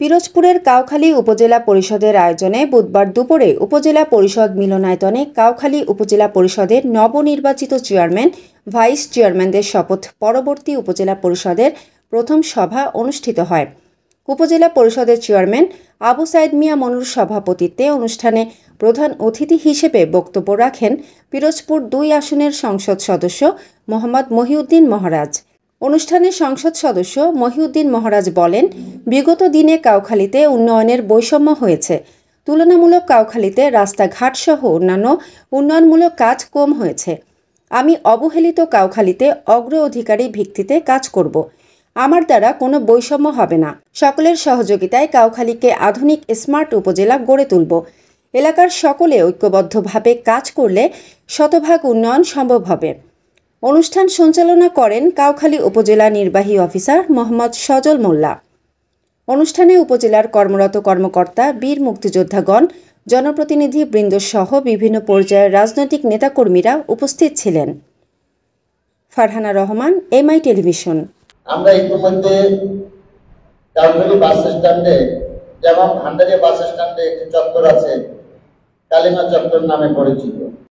পিরোজপুরের কাউখালী উপজেলা পরিষদের আয়োজনে বুধবার দুপুরে উপজেলা পরিষদ মিলনায়তনে কাউখালী উপজেলা পরিষদের নবনির্বাচিত চেয়ারম্যান ভাইস চেয়ারম্যানদের শপথ পরবর্তী উপজেলা পরিষদের প্রথম সভা অনুষ্ঠিত হয় উপজেলা পরিষদের চেয়ারম্যান আবু সাইদ মিয়া মনুর সভাপতিত্বে অনুষ্ঠানে প্রধান অতিথি হিসেবে বক্তব্য রাখেন পিরোজপুর দুই আসনের সংসদ সদস্য মোহাম্মদ মহিউদ্দিন মহারাজ অনুষ্ঠানে সংসদ সদস্য মহিউদ্দিন মহারাজ বলেন বিগত দিনে কাউখালীতে উন্নয়নের বৈষম্য হয়েছে তুলনামূলক কাউখালীতে রাস্তাঘাট সহ অন্যান্য উন্নয়নমূলক কাজ কম হয়েছে আমি অবহেলিত কাউখালীতে অগ্র অধিকারী ভিত্তিতে কাজ করব আমার দ্বারা কোনো বৈষম্য হবে না সকলের সহযোগিতায় কাউখালীকে আধুনিক স্মার্ট উপজেলা গড়ে তুলব এলাকার সকলে ঐক্যবদ্ধভাবে কাজ করলে শতভাগ উন্নয়ন সম্ভব হবে অনুষ্ঠান সঞ্চালনা করেন কাউখালী উপজেলা নির্বাহী অফিসার মোহাম্মদ সজল মোল্লা অনুষ্ঠানে উপজেলার কর্মরত কর্মকর্তা বীর মুক্তিযোদ্ধাগণ জনপ্রতিনিধি বৃন্দসহ বিভিন্ন পর্যায়ের রাজনৈতিক নেতাকর্মীরা উপস্থিত ছিলেন ফারহানা রহমান এমআই টেলিভিশন আমরা ইতিমধ্যে কাউখালী বাস স্ট্যান্ডে যেমন ভান্ডারিয়া বাস স্ট্যান্ডে একটি চত্বর আছে কালিমা চত্বর নামে পরিচিত